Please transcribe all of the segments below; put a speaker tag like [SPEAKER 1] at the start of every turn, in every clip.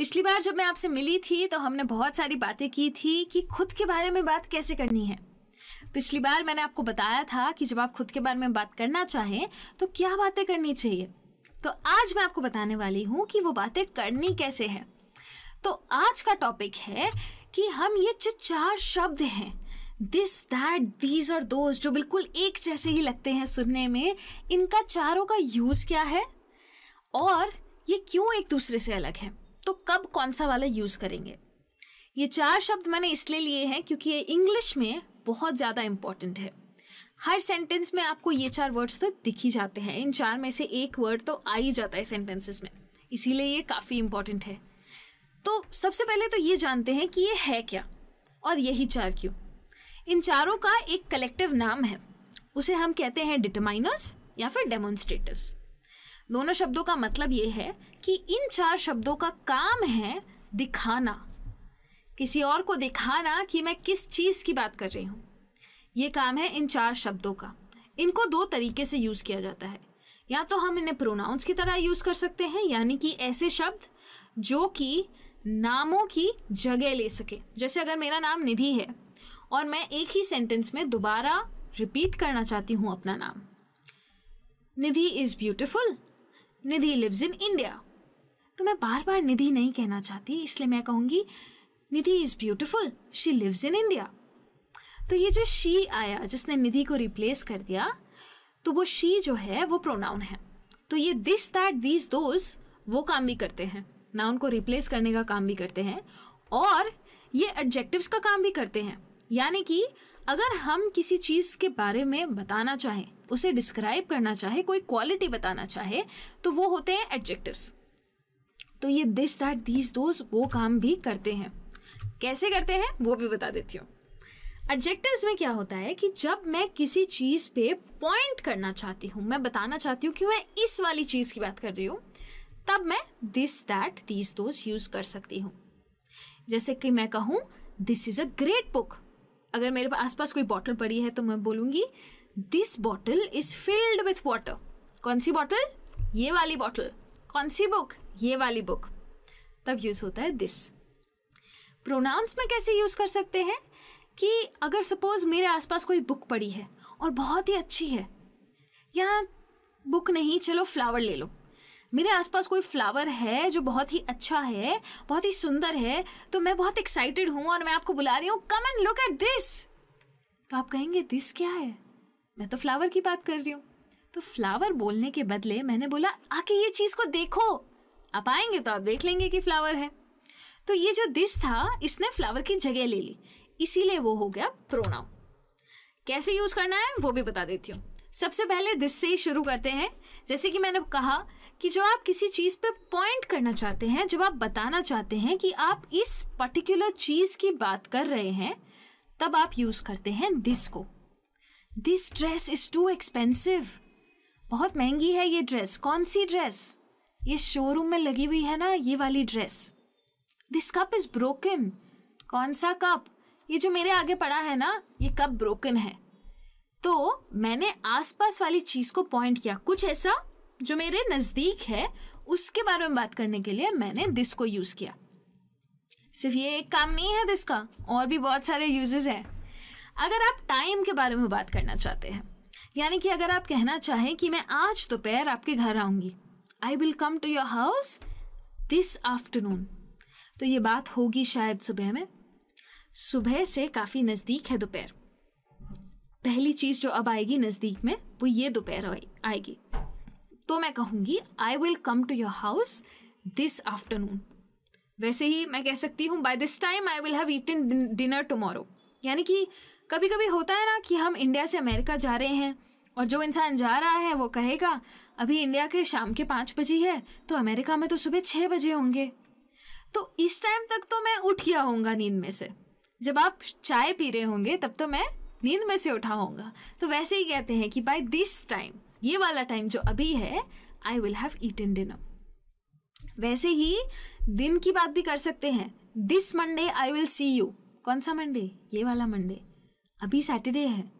[SPEAKER 1] पिछली बार जब मैं आपसे मिली थी तो हमने बहुत सारी बातें की थी कि खुद के बारे में बात कैसे करनी है पिछली बार मैंने आपको बताया था कि जब आप खुद के बारे में बात करना चाहें तो क्या बातें करनी चाहिए तो आज मैं आपको बताने वाली हूँ कि वो बातें करनी कैसे है तो आज का टॉपिक है कि हम ये जो चार शब्द हैं दिस दैट दीज और दोज जो बिल्कुल एक जैसे ही लगते हैं सुनने में इनका चारों का यूज़ क्या है और ये क्यों एक दूसरे से अलग है तो कब कौन सा वाला यूज़ करेंगे ये चार शब्द मैंने इसलिए लिए हैं क्योंकि ये इंग्लिश में बहुत ज़्यादा इम्पॉर्टेंट है हर सेंटेंस में आपको ये चार वर्ड्स तो दिख ही जाते हैं इन चार में से एक वर्ड तो आ ही जाता है सेंटेंसेस में इसीलिए ये काफ़ी इम्पॉर्टेंट है तो सबसे पहले तो ये जानते हैं कि ये है क्या और यही चार क्यों इन चारों का एक कलेक्टिव नाम है उसे हम कहते हैं डिटमाइनर्स या फिर डेमोन्स्ट्रेटिव्स दोनों शब्दों का मतलब ये है कि इन चार शब्दों का काम है दिखाना किसी और को दिखाना कि मैं किस चीज़ की बात कर रही हूँ ये काम है इन चार शब्दों का इनको दो तरीके से यूज़ किया जाता है या तो हम इन्हें प्रोनाउंस की तरह यूज़ कर सकते हैं यानी कि ऐसे शब्द जो कि नामों की जगह ले सके जैसे अगर मेरा नाम निधि है और मैं एक ही सेंटेंस में दोबारा रिपीट करना चाहती हूँ अपना नाम Nidhi is beautiful Nidhi lives in India तो मैं बार बार निधि नहीं कहना चाहती इसलिए मैं कहूँगी Nidhi is beautiful she lives in India तो ये जो शी आया जिसने निधि को रिप्लेस कर दिया तो वो शी जो है वो प्रोनाउन है तो ये दिस दैट दीज दोज वो काम भी करते हैं नाउन को रिप्लेस करने का काम भी करते हैं और ये एडजेक्टिव्स का काम भी करते हैं यानी कि अगर हम किसी चीज़ के बारे में बताना चाहें उसे डिस्क्राइब करना चाहे कोई क्वालिटी बताना चाहे तो वो होते हैं एडजेक्टिव्स तो ये दिस दैट दीज दोज वो काम भी करते हैं कैसे करते हैं वो भी बता देती हूँ एडजेक्टिव्स में क्या होता है कि जब मैं किसी चीज़ पे पॉइंट करना चाहती हूँ मैं बताना चाहती हूँ कि मैं इस वाली चीज़ की बात कर रही हूँ तब मैं this that these those use कर सकती हूँ जैसे कि मैं कहूँ this is a great book अगर मेरे पास आसपास कोई बॉटल पड़ी है तो मैं बोलूँगी this bottle is filled with water कौन सी बॉटल ये वाली बॉटल कौन सी बुक ये वाली बुक तब यूज़ होता है दिस प्रोनाउंस में कैसे यूज़ कर सकते हैं कि अगर सपोज़ मेरे आसपास कोई बुक पड़ी है और बहुत ही अच्छी है या बुक नहीं चलो फ्लावर ले लो मेरे आसपास कोई फ्लावर है जो बहुत ही अच्छा है बहुत ही सुंदर है तो मैं बहुत एक्साइटेड हूँ और मैं आपको बुला रही हूँ come and look at this तो आप कहेंगे दिस क्या है मैं तो फ्लावर की बात कर रही हूँ तो फ्लावर बोलने के बदले मैंने बोला आके ये चीज़ को देखो आप आएंगे तो आप देख लेंगे कि फ्लावर है तो ये जो दिस था इसने फ्लावर की जगह ले ली इसीलिए वो हो गया प्रोनाउन कैसे यूज़ करना है वो भी बता देती हूँ सबसे पहले दिस से ही शुरू करते हैं जैसे कि मैंने कहा कि जो आप किसी चीज़ पे पॉइंट करना चाहते हैं जब आप बताना चाहते हैं कि आप इस पर्टिकुलर चीज़ की बात कर रहे हैं तब आप यूज़ करते हैं दिस को this dress is too expensive बहुत महंगी है ये ड्रेस कौन सी ड्रेस ये शोरूम में लगी हुई है ना ये वाली dress this cup is broken कौन सा कप ये जो मेरे आगे पड़ा है ना ये कप ब्रोकन है तो मैंने आसपास वाली चीज़ को पॉइंट किया कुछ ऐसा जो मेरे नज़दीक है उसके बारे में बात करने के लिए मैंने दिस को यूज़ किया सिर्फ ये एक काम नहीं है दिस का और भी बहुत सारे यूजेस हैं अगर आप टाइम के बारे में बात करना चाहते हैं यानी कि अगर आप कहना चाहें कि मैं आज दोपहर तो आपके घर आऊँगी I will come to your house this afternoon तो ये बात होगी शायद सुबह में सुबह से काफ़ी नज़दीक है दोपहर पहली चीज़ जो अब आएगी नज़दीक में वो ये दोपहर आएगी तो मैं कहूँगी I will come to your house this afternoon वैसे ही मैं कह सकती हूँ by this time I will have eaten dinner tomorrow यानी कि कभी कभी होता है ना कि हम इंडिया से अमेरिका जा रहे हैं और जो इंसान जा रहा है वो कहेगा अभी इंडिया के शाम के पाँच बजे है तो अमेरिका में तो सुबह छः बजे होंगे तो इस टाइम तक तो मैं उठ गया होऊंगा नींद में से जब आप चाय पी रहे होंगे तब तो मैं नींद में से उठा होऊंगा तो वैसे ही कहते हैं कि बाय दिस टाइम ये वाला टाइम जो अभी है I will have in dinner वैसे ही दिन की बात भी कर सकते हैं this Monday I will see you कौन सा मंडे ये वाला मंडे अभी सैटरडे है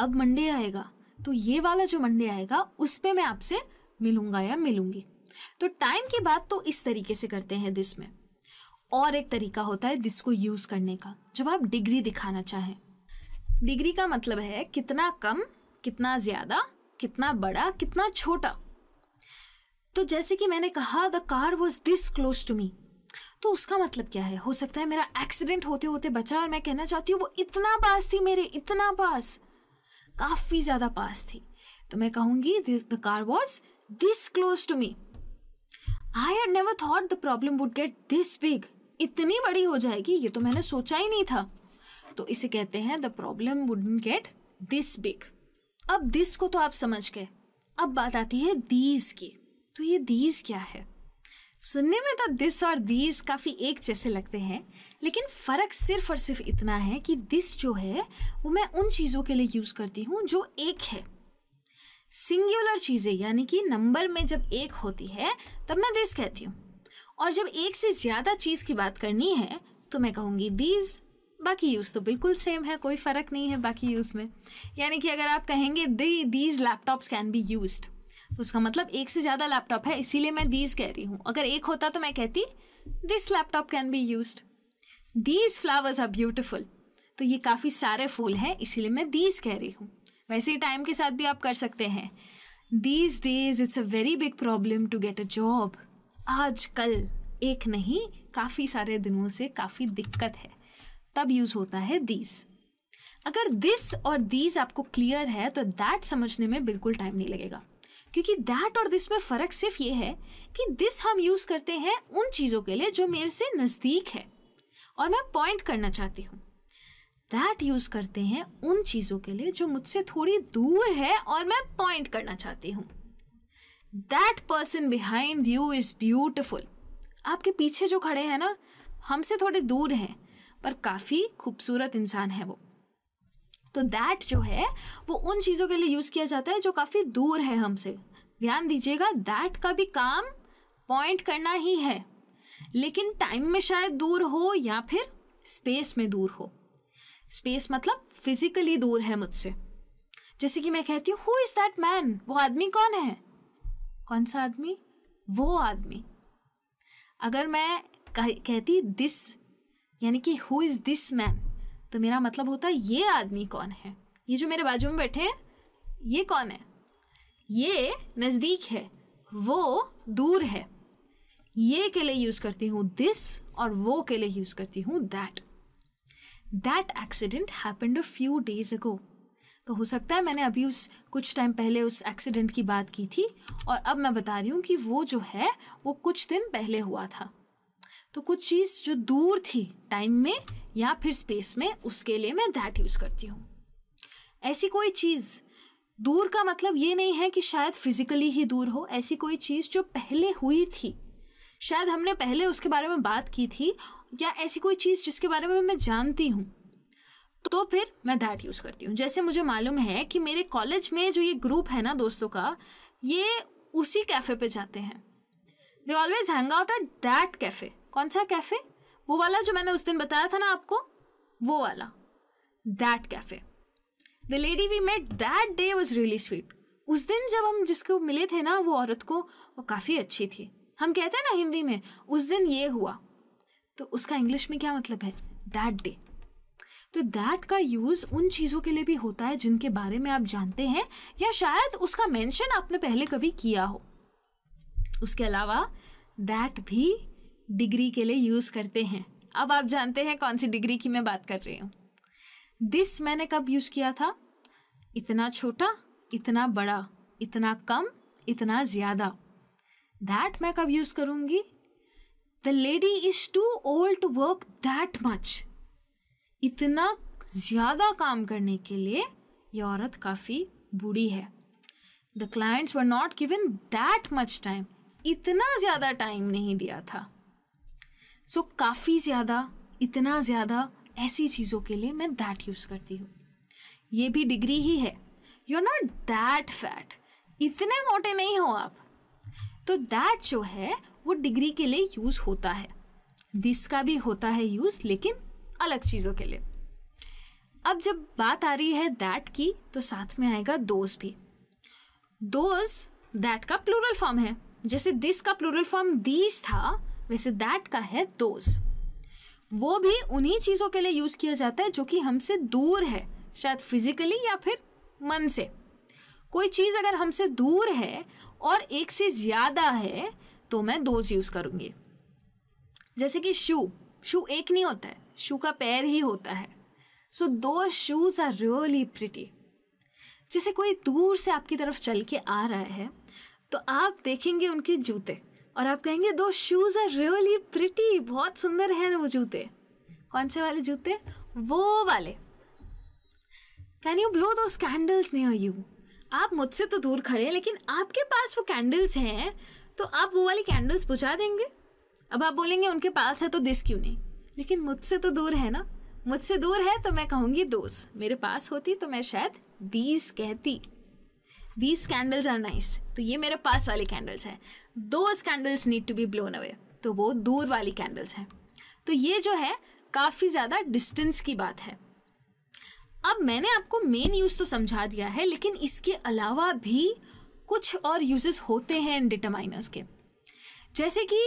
[SPEAKER 1] अब मंडे आएगा तो ये वाला जो मंडे आएगा उस पर मैं आपसे मिलूंगा या मिलूंगी तो टाइम की बात तो इस तरीके से करते हैं दिस में और एक तरीका होता है दिस को यूज़ करने का जब आप डिग्री दिखाना चाहें डिग्री का मतलब है कितना कम कितना ज़्यादा कितना बड़ा कितना छोटा तो जैसे कि मैंने कहा the car was this close to me तो उसका मतलब क्या है हो सकता है मेरा एक्सीडेंट होते होते बचा और मैं कहना चाहती हूँ वो इतना पास थी मेरे इतना पास काफ़ी ज़्यादा पास थी तो मैं कहूंगी the car was this close to me I had never thought the problem would get this big इतनी बड़ी हो जाएगी ये तो मैंने सोचा ही नहीं था तो इसे कहते हैं the problem would get this big अब दिस को तो आप समझ गए अब बात आती है दीज की तो ये दीज क्या है सुनने में तो दिस और दीज काफ़ी एक जैसे लगते हैं लेकिन फ़र्क सिर्फ और सिर्फ इतना है कि दिस जो है वो मैं उन चीज़ों के लिए यूज़ करती हूँ जो एक है सिंगुलर चीज़ें यानी कि नंबर में जब एक होती है तब मैं दिस कहती हूँ और जब एक से ज़्यादा चीज़ की बात करनी है तो मैं कहूँगी दीज बाकी यूज़ तो बिल्कुल सेम है कोई फ़र्क नहीं है बाकी यूज़ में यानी कि अगर आप कहेंगे the these laptops can be use तो उसका मतलब एक से ज़्यादा लैपटॉप है इसीलिए मैं दीज कह रही हूँ अगर एक होता तो मैं कहती this laptop can be use these flowers are beautiful तो ये काफ़ी सारे फूल हैं इसीलिए मैं दीज कह रही हूँ वैसे ही टाइम के साथ भी आप कर सकते हैं these days it's a very big problem to get a job आज कल एक नहीं काफ़ी सारे दिनों से काफ़ी दिक्कत है तब यूज होता है दीज अगर दिस और दीज आपको क्लियर है तो दैट समझने में बिल्कुल टाइम नहीं लगेगा क्योंकि दैट और दिस में फ़र्क सिर्फ ये है कि दिस हम यूज़ करते हैं उन चीज़ों के लिए जो मेरे से नज़दीक है और मैं पॉइंट करना चाहती हूँ दैट यूज़ करते हैं उन चीज़ों के लिए जो मुझसे थोड़ी दूर है और मैं पॉइंट करना चाहती हूँ that person behind you is beautiful आपके पीछे जो खड़े हैं ना हमसे थोड़े दूर हैं पर काफ़ी खूबसूरत इंसान है वो तो दैट जो है वो उन चीज़ों के लिए यूज़ किया जाता है जो काफ़ी दूर है हमसे ध्यान दीजिएगा दैट का भी काम पॉइंट करना ही है लेकिन टाइम में शायद दूर हो या फिर स्पेस में दूर हो स्पेस मतलब फिजिकली दूर है मुझसे जैसे कि मैं कहती हूँ हु इज़ दैट मैन वो आदमी कौन है कौन सा आदमी वो आदमी अगर मैं कहती दिस यानी कि हु इज़ दिस मैन तो मेरा मतलब होता है ये आदमी कौन है ये जो मेरे बाजू में बैठे हैं ये कौन है ये नज़दीक है वो दूर है ये के लिए यूज़ करती हूँ दिस और वो के लिए यूज़ करती हूँ that that accident happened a few days ago तो हो सकता है मैंने अभी उस कुछ टाइम पहले उस एक्सीडेंट की बात की थी और अब मैं बता रही हूँ कि वो जो है वो कुछ दिन पहले हुआ था तो कुछ चीज़ जो दूर थी टाइम में या फिर स्पेस में उसके लिए मैं दैट यूज़ करती हूँ ऐसी कोई चीज़ दूर का मतलब ये नहीं है कि शायद फिजिकली ही दूर हो ऐसी कोई चीज़ जो पहले हुई थी शायद हमने पहले उसके बारे में बात की थी या ऐसी कोई चीज़ जिसके बारे में मैं जानती हूँ तो फिर मैं दैट यूज़ करती हूँ जैसे मुझे मालूम है कि मेरे कॉलेज में जो ये ग्रुप है ना दोस्तों का ये उसी कैफ़े पे जाते हैं they always hang out at that cafe कौन सा कैफ़े वो वाला जो मैंने उस दिन बताया था ना आपको वो वाला that cafe the lady we met that day was really sweet उस दिन जब हम जिसको मिले थे ना वो औरत को वो काफ़ी अच्छी थी हम कहते हैं ना हिंदी में उस दिन ये हुआ तो उसका इंग्लिश में क्या मतलब है दैट डे तो दैट का यूज़ उन चीज़ों के लिए भी होता है जिनके बारे में आप जानते हैं या शायद उसका मेंशन आपने पहले कभी किया हो उसके अलावा दैट भी डिग्री के लिए यूज़ करते हैं अब आप जानते हैं कौन सी डिग्री की मैं बात कर रही हूँ दिस मैंने कब यूज़ किया था इतना छोटा इतना बड़ा इतना कम इतना ज़्यादा दैट मैं कब यूज़ करूँगी the lady is too old to work that much इतना ज़्यादा काम करने के लिए ये औरत काफ़ी बूढ़ी है the clients were not given that much time इतना ज़्यादा टाइम नहीं दिया था सो so, काफ़ी ज़्यादा इतना ज़्यादा ऐसी चीज़ों के लिए मैं दैट यूज़ करती हूँ ये भी डिग्री ही है you are not that fat इतने मोटे नहीं हो आप तो दैट जो है वो डिग्री के लिए यूज़ होता है दिस का भी होता है यूज़ लेकिन अलग चीज़ों के लिए अब जब बात आ रही है दैट की तो साथ में आएगा दोज भी दोज दैट का प्लूरल फॉर्म है जैसे दिस का प्लूरल फॉर्म दीज था वैसे दैट का है दोज वो भी उन्हीं चीज़ों के लिए यूज़ किया जाता है जो कि हमसे दूर है शायद फिजिकली या फिर मन से कोई चीज़ अगर हमसे दूर है और एक से ज़्यादा है तो मैं दोज यूज़ करूँगी जैसे कि शू शू एक नहीं होता है शू का पैर ही होता है सो दो शूज़ आर रियली प्रिटी जैसे कोई दूर से आपकी तरफ चल के आ रहा है तो आप देखेंगे उनके जूते और आप कहेंगे दो शूज़ आर रियली प्रिटी बहुत सुंदर है वो जूते कौन से वाले जूते वो वाले can you blow those candles near you आप मुझसे तो दूर खड़े हैं लेकिन आपके पास वो कैंडल्स हैं तो आप वो वाली कैंडल्स बुझा देंगे अब आप बोलेंगे उनके पास है तो दिस क्यों नहीं लेकिन मुझसे तो दूर है ना मुझसे दूर है तो मैं कहूँगी दोस्त मेरे पास होती तो मैं शायद दीज कहती दीज कैंडल्स आर नाइस तो ये मेरे पास वाले कैंडल्स हैं those candles need to be blown away तो वो दूर वाली कैंडल्स हैं तो ये जो है काफ़ी ज़्यादा डिस्टेंस की बात है अब मैंने आपको मेन यूज़ तो समझा दिया है लेकिन इसके अलावा भी कुछ और यूजेस होते हैं इन डिटरमाइनर्स के जैसे कि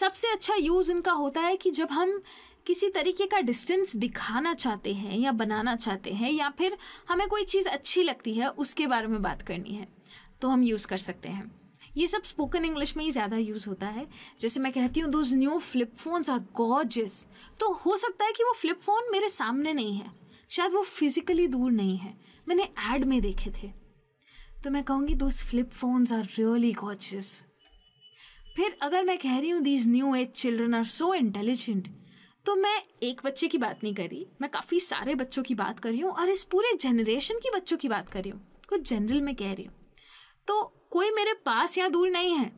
[SPEAKER 1] सबसे अच्छा यूज़ इनका होता है कि जब हम किसी तरीके का डिस्टेंस दिखाना चाहते हैं या बनाना चाहते हैं या फिर हमें कोई चीज़ अच्छी लगती है उसके बारे में बात करनी है तो हम यूज़ कर सकते हैं ये सब स्पोकन इंग्लिश में ही ज़्यादा यूज़ होता है जैसे मैं कहती हूँ those new flip phones are gorgeous तो हो सकता है कि वो फ्लिप फ़ोन मेरे सामने नहीं है शायद वो फिज़िकली दूर नहीं है मैंने एड में देखे थे तो मैं कहूँगी those flip phones are really gorgeous फिर अगर मैं कह रही हूँ these new age children are so intelligent तो मैं एक बच्चे की बात नहीं करी मैं काफ़ी सारे बच्चों की बात कर रही हूँ और इस पूरे जनरेशन की बच्चों की बात कर रही हूँ कुछ जनरल में कह रही हूँ तो कोई मेरे पास या दूर नहीं है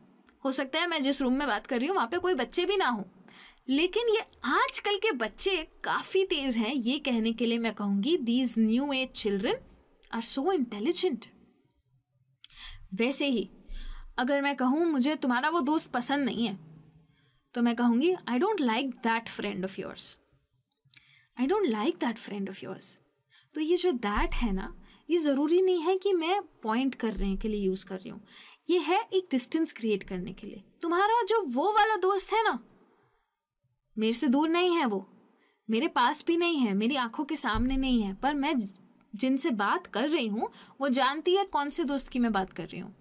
[SPEAKER 1] हो सकता है मैं जिस रूम में बात कर रही हूँ वहाँ पे कोई बच्चे भी ना हो लेकिन ये आजकल के बच्चे काफ़ी तेज़ हैं ये कहने के लिए मैं कहूँगी these new age children are so intelligent वैसे ही अगर मैं कहूँ मुझे तुम्हारा वो दोस्त पसंद नहीं है तो मैं कहूँगी I don't like that friend of yours I don't like that friend of yours तो ये जो दैट है ना ये ज़रूरी नहीं है कि मैं पॉइंट करने के लिए यूज़ कर रही हूँ ये है एक डिस्टेंस क्रिएट करने के लिए तुम्हारा जो वो वाला दोस्त है ना मेरे से दूर नहीं है वो मेरे पास भी नहीं है मेरी आंखों के सामने नहीं है पर मैं जिनसे बात कर रही हूँ वो जानती है कौन से दोस्त की मैं बात कर रही हूँ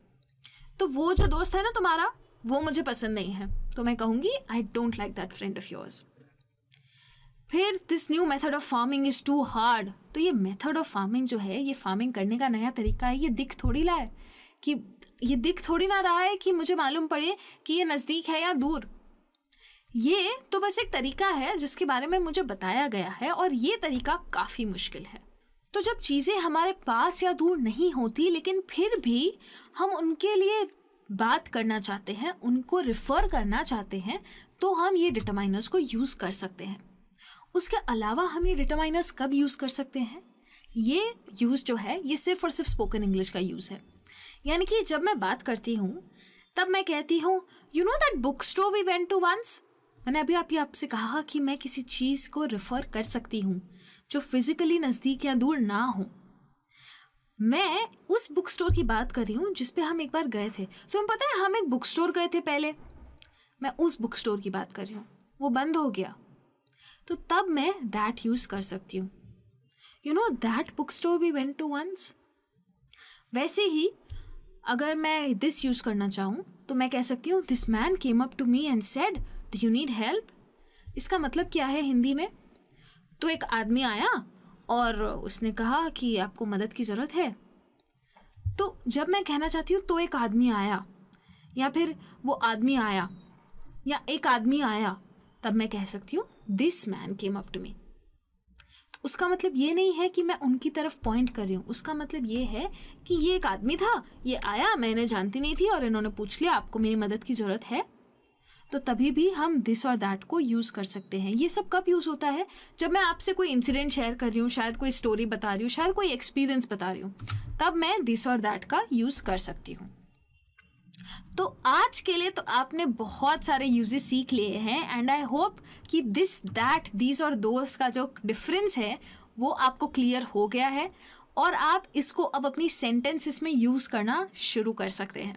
[SPEAKER 1] तो वो जो दोस्त है ना तुम्हारा वो मुझे पसंद नहीं है तो मैं कहूँगी I don't like that friend of yours फिर this new method of farming is too hard तो ये मेथड ऑफ फार्मिंग जो है ये फार्मिंग करने का नया तरीका है ये दिख थोड़ी ला है कि ये दिख थोड़ी ना रहा है कि मुझे मालूम पड़े कि ये नज़दीक है या दूर ये तो बस एक तरीका है जिसके बारे में मुझे बताया गया है और ये तरीका काफ़ी मुश्किल है तो जब चीज़ें हमारे पास या दूर नहीं होती लेकिन फिर भी हम उनके लिए बात करना चाहते हैं उनको रिफ़र करना चाहते हैं तो हम ये डिटरमाइनर्स को यूज़ कर सकते हैं उसके अलावा हम ये डिटरमाइनर्स कब यूज़ कर सकते हैं ये यूज़ जो है ये सिर्फ और सिर्फ स्पोकन इंग्लिश का यूज़ है यानी कि जब मैं बात करती हूँ तब मैं कहती हूँ you know that book store we went to once मैंने अभी आप आपसे कहा कि मैं किसी चीज़ को रेफ़र कर सकती हूँ जो फिज़िकली नज़दीक या दूर ना हो मैं उस बुक स्टोर की बात कर रही हूँ जिस पे हम एक बार गए थे तो हम पता है हम एक बुक स्टोर गए थे पहले मैं उस बुक स्टोर की बात कर रही हूँ वो बंद हो गया तो तब मैं दैट यूज़ कर सकती हूँ you know that book store we went to once वैसे ही अगर मैं दिस यूज़ करना चाहूँ तो मैं कह सकती हूँ this man came up to me and said you need help इसका मतलब क्या है हिंदी में तो एक आदमी आया और उसने कहा कि आपको मदद की ज़रूरत है तो जब मैं कहना चाहती हूँ तो एक आदमी आया या फिर वो आदमी आया या एक आदमी आया तब मैं कह सकती हूँ this man came up to me उसका मतलब ये नहीं है कि मैं उनकी तरफ पॉइंट कर रही हूँ उसका मतलब ये है कि ये एक आदमी था ये आया मैं इन्हें जानती नहीं थी और इन्होंने पूछ लिया आपको मेरी मदद की ज़रूरत है तो तभी भी हम दिस और दैट को यूज़ कर सकते हैं ये सब कब यूज़ होता है जब मैं आपसे कोई इंसिडेंट शेयर कर रही हूँ शायद कोई स्टोरी बता रही हूँ शायद कोई एक्सपीरियंस बता रही हूँ तब मैं दिस और दैट का यूज़ कर सकती हूँ तो आज के लिए तो आपने बहुत सारे यूजेस सीख लिए हैं एंड आई होप कि दिस दैट दीज और दोज का जो डिफरेंस है वो आपको क्लियर हो गया है और आप इसको अब अपनी सेंटेंसेस में यूज़ करना शुरू कर सकते हैं